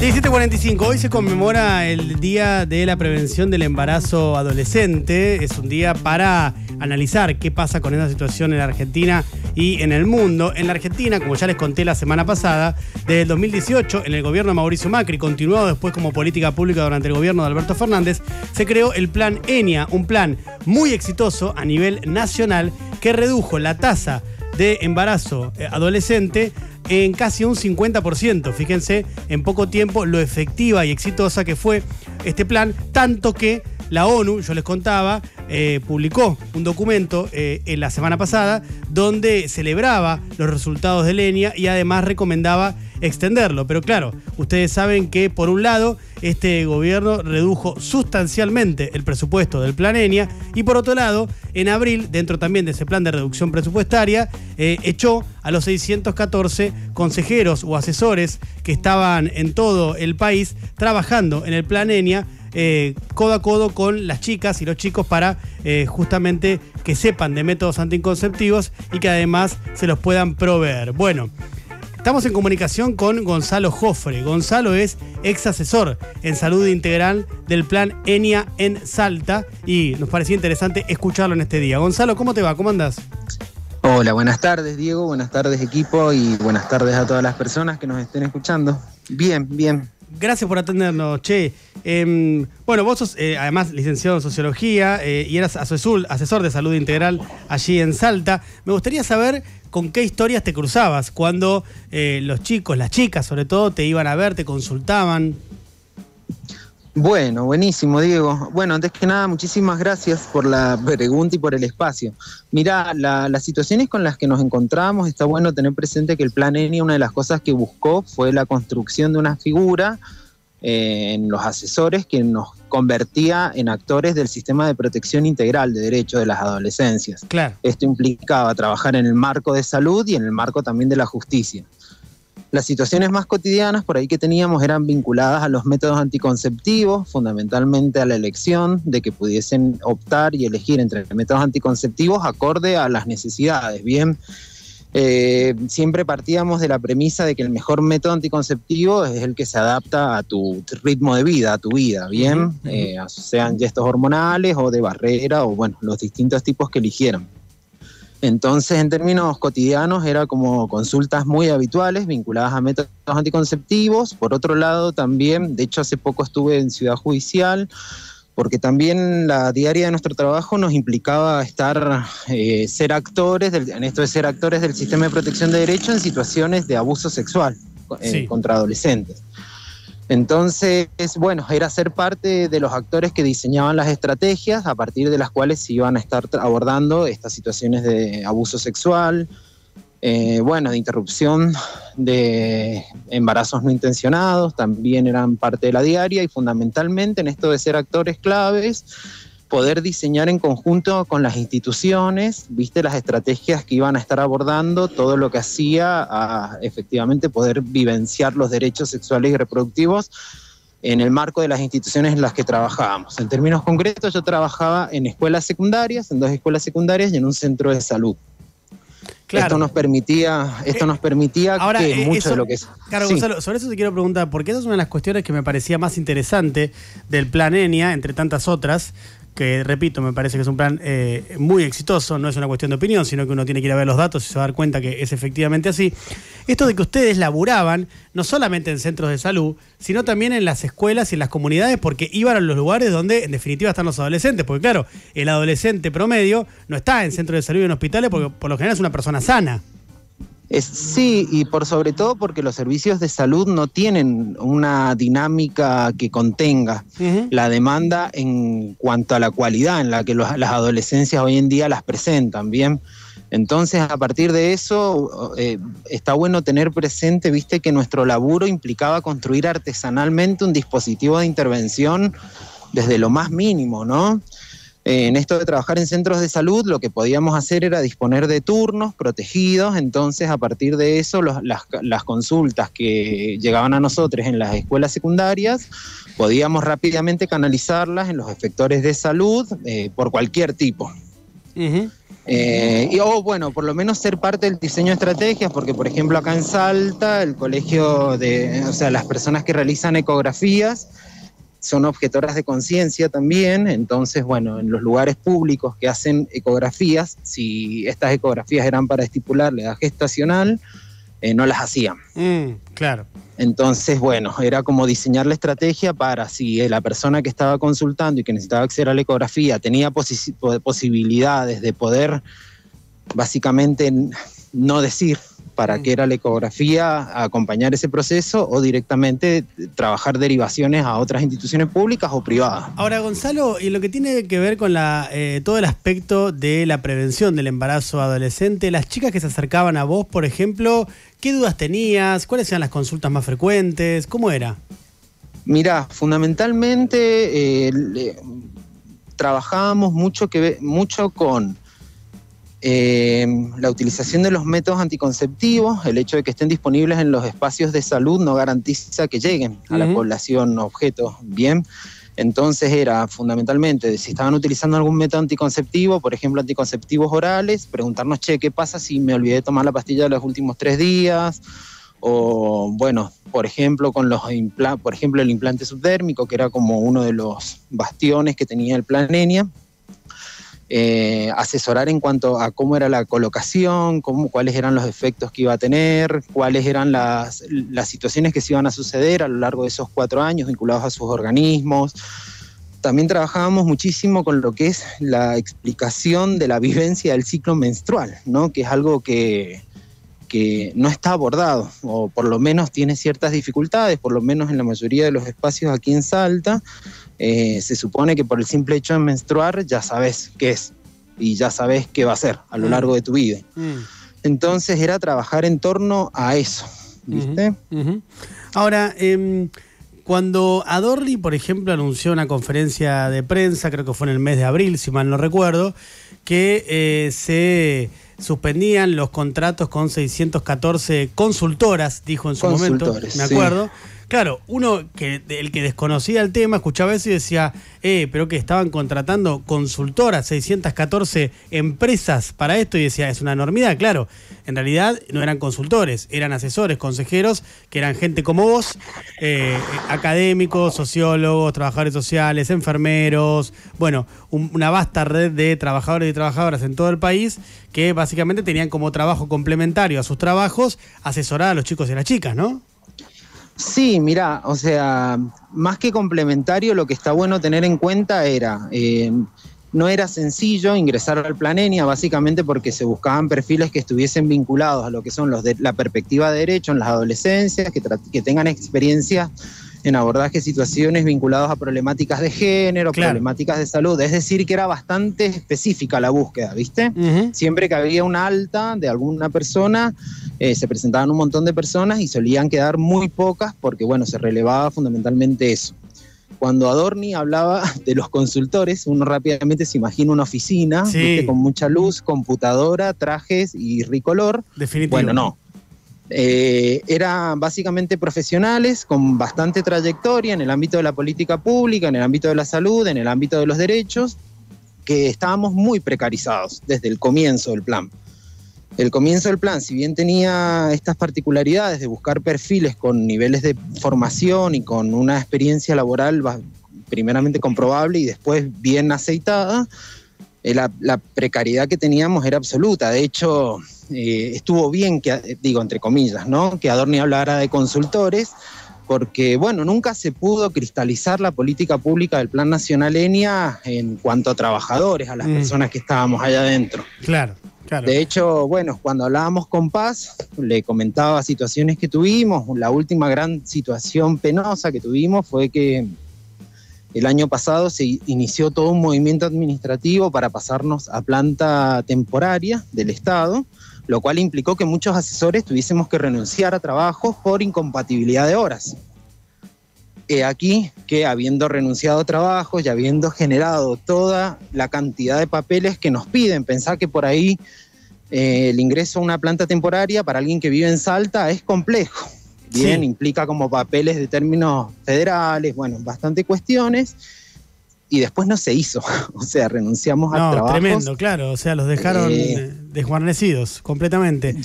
17.45, hoy se conmemora el Día de la Prevención del Embarazo Adolescente. Es un día para analizar qué pasa con esa situación en la Argentina y en el mundo. En la Argentina, como ya les conté la semana pasada, desde el 2018, en el gobierno de Mauricio Macri, continuado después como política pública durante el gobierno de Alberto Fernández, se creó el Plan ENIA, un plan muy exitoso a nivel nacional que redujo la tasa de embarazo eh, adolescente en casi un 50%. Fíjense en poco tiempo lo efectiva y exitosa que fue este plan, tanto que la ONU, yo les contaba, eh, publicó un documento eh, en la semana pasada donde celebraba los resultados de Lenia y además recomendaba extenderlo. Pero claro, ustedes saben que por un lado este gobierno redujo sustancialmente el presupuesto del plan ENIA y por otro lado, en abril, dentro también de ese plan de reducción presupuestaria, eh, echó a los 614 consejeros o asesores que estaban en todo el país trabajando en el plan ENIA eh, codo a codo con las chicas y los chicos para eh, justamente que sepan de métodos anticonceptivos y que además se los puedan proveer. Bueno, Estamos en comunicación con Gonzalo Jofre. Gonzalo es ex asesor en salud integral del plan ENIA en Salta y nos parecía interesante escucharlo en este día. Gonzalo, ¿cómo te va? ¿Cómo andás? Hola, buenas tardes Diego, buenas tardes equipo y buenas tardes a todas las personas que nos estén escuchando. Bien, bien. Gracias por atendernos, che. Em, bueno, vos sos eh, además licenciado en Sociología eh, y eras asesor de salud integral allí en Salta. Me gustaría saber con qué historias te cruzabas cuando eh, los chicos, las chicas sobre todo, te iban a ver, te consultaban. Bueno, buenísimo, Diego. Bueno, antes que nada, muchísimas gracias por la pregunta y por el espacio. Mira, las situaciones con las que nos encontramos, está bueno tener presente que el Plan ENI, una de las cosas que buscó fue la construcción de una figura eh, en los asesores que nos convertía en actores del sistema de protección integral de derechos de las adolescencias. Claro. Esto implicaba trabajar en el marco de salud y en el marco también de la justicia. Las situaciones más cotidianas por ahí que teníamos eran vinculadas a los métodos anticonceptivos, fundamentalmente a la elección de que pudiesen optar y elegir entre métodos anticonceptivos acorde a las necesidades. Bien, eh, siempre partíamos de la premisa de que el mejor método anticonceptivo es el que se adapta a tu ritmo de vida, a tu vida, bien, eh, sean gestos hormonales o de barrera o bueno, los distintos tipos que eligieran. Entonces, en términos cotidianos, era como consultas muy habituales vinculadas a métodos anticonceptivos. Por otro lado, también, de hecho, hace poco estuve en Ciudad Judicial, porque también la diaria de nuestro trabajo nos implicaba estar, eh, ser actores, del, en esto de ser actores del sistema de protección de derechos en situaciones de abuso sexual eh, contra adolescentes. Entonces, bueno, era ser parte de los actores que diseñaban las estrategias a partir de las cuales se iban a estar abordando estas situaciones de abuso sexual, eh, bueno, de interrupción de embarazos no intencionados, también eran parte de la diaria y fundamentalmente en esto de ser actores claves, poder diseñar en conjunto con las instituciones, viste las estrategias que iban a estar abordando, todo lo que hacía a efectivamente poder vivenciar los derechos sexuales y reproductivos en el marco de las instituciones en las que trabajábamos. En términos concretos, yo trabajaba en escuelas secundarias, en dos escuelas secundarias y en un centro de salud. Claro. Esto nos permitía, esto eh, nos permitía ahora, que eh, mucho de lo que es. Claro, Gonzalo, sobre eso te quiero preguntar, porque esa es una de las cuestiones que me parecía más interesante del plan ENIA, entre tantas otras, que repito, me parece que es un plan eh, muy exitoso, no es una cuestión de opinión, sino que uno tiene que ir a ver los datos y se va a dar cuenta que es efectivamente así. Esto de que ustedes laburaban no solamente en centros de salud, sino también en las escuelas y en las comunidades, porque iban a los lugares donde en definitiva están los adolescentes, porque claro, el adolescente promedio no está en centros de salud y en hospitales, porque por lo general es una persona sana sí, y por sobre todo porque los servicios de salud no tienen una dinámica que contenga la demanda en cuanto a la cualidad en la que las adolescencias hoy en día las presentan, ¿bien? Entonces, a partir de eso, eh, está bueno tener presente, viste, que nuestro laburo implicaba construir artesanalmente un dispositivo de intervención desde lo más mínimo, ¿no? Eh, en esto de trabajar en centros de salud, lo que podíamos hacer era disponer de turnos protegidos, entonces a partir de eso las, consultas que llegaban a nosotros en las escuelas secundarias, podíamos rápidamente canalizarlas en los efectores de salud eh, por cualquier tipo. Eh, y, o bueno, por lo menos ser parte del diseño de estrategias, porque por ejemplo acá en Salta, el colegio de, o sea, las personas que realizan ecografías, son objetoras de conciencia también, entonces, bueno, en los lugares públicos que hacen ecografías, si estas ecografías eran para estipular la edad gestacional, eh, no las hacían. Mm, claro. Entonces, bueno, era como diseñar la estrategia para si eh, la persona que estaba consultando y que necesitaba acceder a la ecografía tenía posibilidades de poder básicamente no decir para mm. qué era la ecografía acompañar ese proceso o directamente trabajar derivaciones a otras instituciones públicas o privadas. Ahora, Gonzalo, y lo que tiene que ver con eh, todo el aspecto de la prevención del embarazo adolescente, las chicas que se acercaban a vos, por ejemplo, ¿qué dudas tenías? ¿Cuáles eran las consultas más frecuentes? ¿Cómo era? Mirá, fundamentalmente eh, trabajábamos mucho, que, mucho con Em, la utilización de los métodos anticonceptivos, el hecho de que estén disponibles en los espacios de salud no garantiza que lleguen a la población objeto. Bien, entonces era fundamentalmente, si estaban utilizando algún método anticonceptivo, por ejemplo anticonceptivos orales, preguntarnos, che, ¿qué pasa si me olvidé de tomar la pastilla de los últimos tres días? o bueno, por ejemplo, con los por ejemplo el implante subdérmico, que era como uno de los bastiones que tenía el plan ENIA, eh, asesorar en cuanto a cómo era la colocación, cuáles eran los efectos que iba a tener, cuáles eran las, situaciones que se iban a suceder a lo largo de esos cuatro años vinculados a sus organismos. También trabajábamos muchísimo con lo que es la explicación de la vivencia del ciclo menstrual, ¿no? que es algo que, que no está abordado, o por lo menos tiene ciertas dificultades, por lo menos en la mayoría de los espacios aquí en Salta, eh, se supone que por el simple hecho de menstruar ya sabes qué es y ya sabes qué va a ser a lo mm. largo de tu vida. Mm. Entonces era trabajar en torno a eso, ¿viste? Ahora, em, cuando Adorli, por ejemplo, anunció una conferencia de prensa, creo que fue en el mes de abril, si mal no recuerdo, que eh, se suspendían los contratos con 614 consultoras, dijo en su momento, me acuerdo. Claro, uno que el que desconocía el tema escuchaba eso y decía, eh, pero que estaban contratando consultoras, 614 empresas para esto y decía, es una enormidad, claro. En realidad no eran consultores, eran asesores, consejeros, que eran gente como vos, eh, académicos, sociólogos, trabajadores sociales, enfermeros, bueno, una vasta red de trabajadores y trabajadoras en todo el país que básicamente tenían como trabajo complementario a sus trabajos asesorar a los chicos y a las chicas, ¿no? Sí, mira, o sea, más que complementario, lo que está bueno tener en cuenta era, eh, no era sencillo ingresar al Planenia, básicamente porque se buscaban perfiles que estuviesen vinculados a lo que son los de la perspectiva de derecho en las adolescencias, que, tengan experiencia en abordaje situaciones vinculadas a problemáticas de género, problemáticas de salud. Es decir, que era bastante específica la búsqueda, ¿viste? Siempre que había una alta de alguna persona, eh, se presentaban un montón de personas y solían quedar muy pocas porque, bueno, se relevaba fundamentalmente eso. Cuando Adorni hablaba de los consultores, uno rápidamente se imagina una oficina con mucha luz, computadora, trajes y ricolor. Bueno, no eh, eran básicamente profesionales con bastante trayectoria en el ámbito de la política pública, en el ámbito de la salud, en el ámbito de los derechos, que estábamos muy precarizados desde el comienzo del plan. El comienzo del plan, si bien tenía estas particularidades de buscar perfiles con niveles de formación y con una experiencia laboral primeramente comprobable y después bien aceitada, eh, la, precariedad que teníamos era absoluta. De hecho, eh, estuvo bien que, eh, digo entre comillas, ¿no? Que Adorni hablara de consultores, porque bueno, nunca se pudo cristalizar la política pública del Plan Nacional ENIA en cuanto a trabajadores, a las mm. personas que estábamos allá adentro. Claro, claro. De hecho, bueno, cuando hablábamos con Paz, le comentaba situaciones que tuvimos. La última gran situación penosa que tuvimos fue que el año pasado se inició todo un movimiento administrativo para pasarnos a planta temporaria del Estado lo cual implicó que muchos asesores tuviésemos que renunciar a trabajos por incompatibilidad de horas. He aquí que habiendo renunciado a trabajos y habiendo generado toda la cantidad de papeles que nos piden, pensar que por ahí eh, el ingreso a una planta temporaria para alguien que vive en Salta es complejo. Bien, implica como papeles de términos federales, bueno, bastante cuestiones. Y después no se hizo, o sea, renunciamos a trabajos. Tremendo, claro, o sea, los dejaron... Eh, eh, desguarnecidos completamente.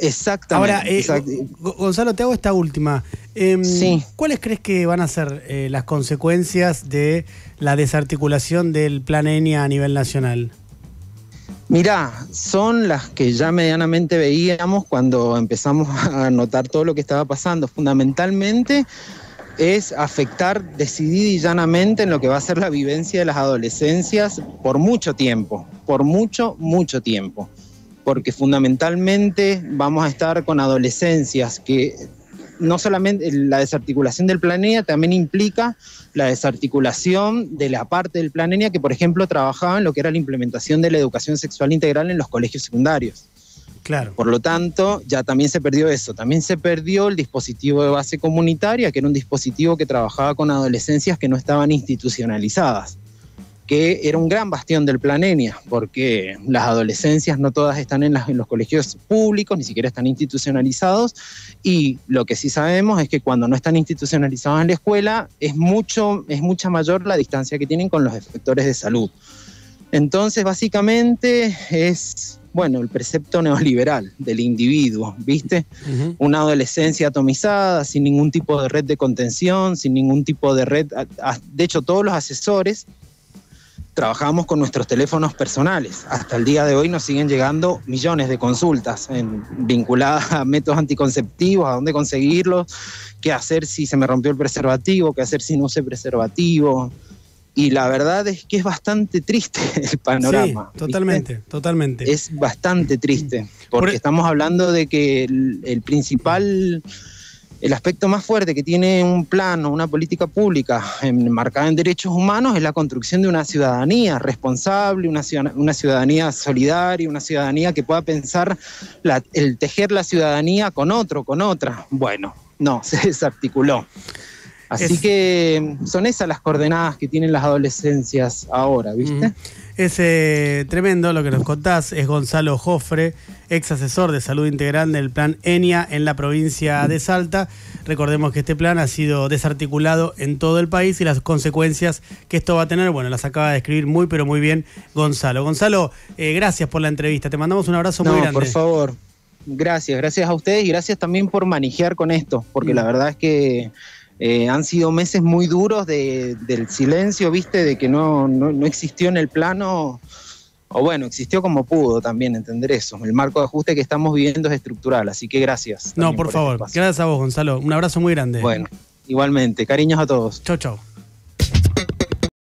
exactamente. Ahora, eh, Gonzalo, te hago esta última. Em, ¿Cuáles crees que van a ser eh, las consecuencias de la desarticulación del plan ENIA a nivel nacional? Mirá, son las que ya medianamente veíamos cuando empezamos a notar todo lo que estaba pasando. Fundamentalmente es afectar decidida y llanamente en lo que va a ser la vivencia de las adolescencias por mucho tiempo, por mucho, mucho tiempo porque fundamentalmente vamos a estar con adolescencias que no solamente la desarticulación del planeta también implica la desarticulación de la parte del planeta que, por ejemplo, trabajaba en lo que era la implementación de la educación sexual integral en los colegios secundarios. Claro. Por lo tanto, ya también se perdió eso. También se perdió el dispositivo de base comunitaria, que era un dispositivo que trabajaba con adolescencias que no estaban institucionalizadas que era un gran bastión del Plan Enia, porque las adolescencias no todas están en, los colegios públicos, ni siquiera están institucionalizados, y lo que sí sabemos es que cuando no están institucionalizados en la escuela es, mucho, es mucha mayor la distancia que tienen con los efectores de salud. Entonces, básicamente es, bueno, el precepto neoliberal del individuo, ¿viste? Una adolescencia atomizada, sin ningún tipo de red de contención, sin ningún tipo de red. De hecho, todos los asesores trabajamos con nuestros teléfonos personales. Hasta el día de hoy nos siguen llegando millones de consultas en, vinculadas a métodos anticonceptivos, a dónde conseguirlos, qué hacer si se me rompió el preservativo, qué hacer si no usé preservativo. Y la verdad es que es bastante triste el panorama. totalmente, totalmente. Es bastante triste, porque e- estamos hablando de que el, principal... El aspecto más fuerte que tiene un plano, una política pública enmarcada en derechos humanos es la construcción de una ciudadanía responsable, una ciudadanía, solidaria, una ciudadanía que pueda pensar el tejer la ciudadanía con otro, con otra. Bueno, no, se desarticuló. Así que son esas las coordenadas que tienen las adolescencias ahora, ¿viste? Es tremendo lo que nos contás. Es Gonzalo Jofre, ex asesor de salud integral del plan ENIA en la provincia de Salta. Recordemos que este plan ha sido desarticulado en todo el país y las consecuencias que esto va a tener, bueno, las acaba de describir muy, pero muy bien Gonzalo. Gonzalo, eh, gracias por la entrevista. Te mandamos un abrazo muy grande. Por favor. Gracias, gracias a ustedes y gracias también por manejar con esto, porque mm. la verdad es que eh, han sido meses muy duros del silencio, viste, de que no, no, existió en el plano, o bueno, existió como pudo también, entender eso. El marco de ajuste que estamos viviendo es estructural, así que gracias. No, por, por este favor, gracias a vos, Gonzalo. Un abrazo muy grande. Bueno, igualmente, cariños a todos. Chau, chau.